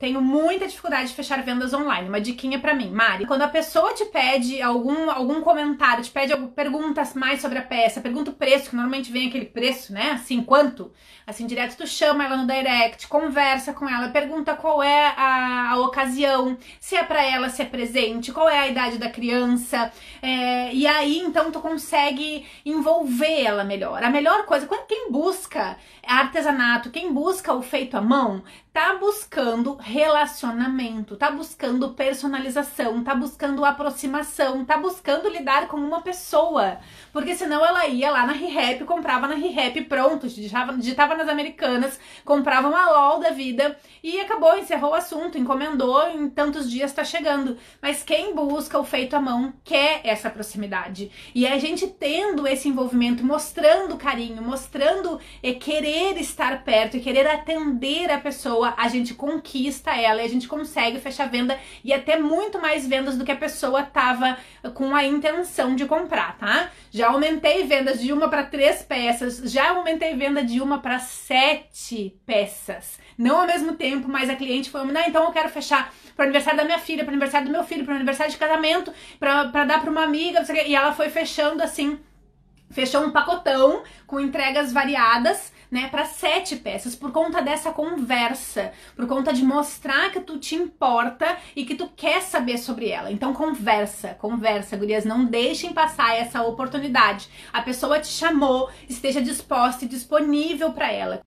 Tenho muita dificuldade de fechar vendas online. Uma diquinha para mim, Mari. Quando a pessoa te pede algum, algum comentário, te pede perguntas mais sobre a peça, pergunta o preço, que normalmente vem aquele preço, né? Assim, quanto? Assim, direto tu chama ela no direct, conversa com ela, pergunta qual é a, a ocasião, se é para ela, se é presente, qual é a idade da criança. É, e aí, então, tu consegue envolver ela melhor. A melhor coisa, quando quem busca artesanato, quem busca o feito à mão, tá buscando relacionamento, tá buscando personalização, tá buscando aproximação, tá buscando lidar com uma pessoa. Porque senão ela ia lá na ReHap, comprava na ReHap, pronto, digitava, digitava nas americanas, comprava uma LOL da vida e acabou, encerrou o assunto, encomendou, em tantos dias tá chegando. Mas quem busca o feito à mão quer essa proximidade. E a gente tendo esse envolvimento, mostrando carinho, mostrando é, querer estar perto e querer atender a pessoa, a gente conquista ela e a gente consegue fechar venda e até muito mais vendas do que a pessoa tava com a intenção de comprar, tá? Já aumentei vendas de uma para três peças, já aumentei venda de uma para sete peças. Não ao mesmo tempo, mas a cliente foi, não, ah, então eu quero fechar para aniversário da minha filha, para aniversário do meu filho, para aniversário de casamento, para dar para uma amiga, e ela foi fechando assim, fechou um pacotão com entregas variadas né, para sete peças por conta dessa conversa, por conta de mostrar que tu te importa e que tu quer saber sobre ela. Então conversa, conversa, gurias, não deixem passar essa oportunidade. A pessoa te chamou, esteja disposta e disponível para ela.